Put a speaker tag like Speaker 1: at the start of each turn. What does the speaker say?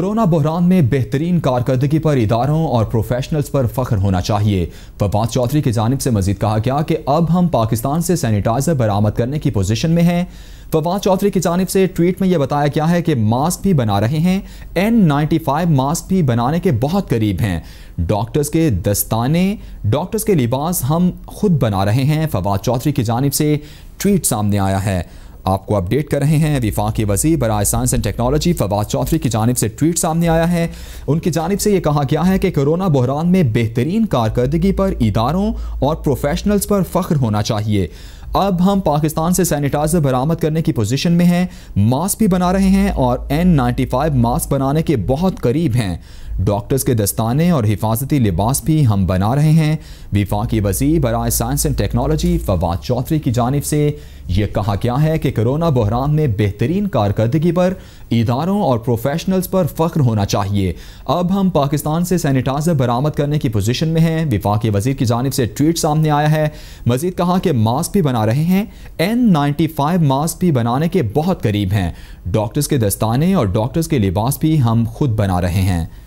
Speaker 1: corona बहरान में बेहतरीन कारकर्दगी पर इदारों और प्रोफेशनल्स पर फख्र होना चाहिए फवाद चौधरी की जानब से मजीद कहा गया कि अब हम पाकिस्तान से सैनिटाइजर बरामद करने की पोजिशन में हैं फवाद चौधरी की जानब से ट्वीट में यह बताया गया है कि मास्क भी बना रहे हैं एन नाइन्टी फाइव मास्क भी बनाने के बहुत करीब हैं डॉक्टर्स के दस्ताने डॉक्टर्स के लिबास हम खुद बना रहे हैं फवाद चौधरी की जानब से ट्वीट सामने आया है आपको अपडेट कर रहे हैं विफाक वजीर बरए science and technology Fawad Chaudhry की जानब से ट्वीट सामने आया है उनकी जानब से ये कहा गया है कि कोरोना बहरान में बेहतरीन कारकर्दगी पर इदारों और प्रोफेशनल्स पर फ़ख्र होना चाहिए अब हम पाकिस्तान से सैनिटाइज़र बरामद करने की पोजीशन में हैं मास्क भी बना रहे हैं और एन नाइन्टी फाइव मास्क बनाने के बहुत करीब हैं डॉक्टर्स के दस्ताने और हिफाजती लिबास भी हम बना रहे हैं विफाकी वजीर बरए science and technology Fawad Chaudhry की जानब से यह कहा गया है कि कोरोना बहरान में बेहतरीन कारकर्दगी पर इदारों और प्रोफेशनल्स पर फख्र होना चाहिए अब हम पाकिस्तान से सैनिटाइजर बरामद करने की पोजीशन में हैं विफाक वजीर की जानब से ट्वीट सामने आया है मजीद कहा कि मास्क भी बना रहे हैं एन नाइन्टी फाइव मास्क भी बनाने के बहुत करीब हैं डॉक्टर्स के दस्ताने और डॉक्टर्स के लिबास भी हम खुद बना रहे हैं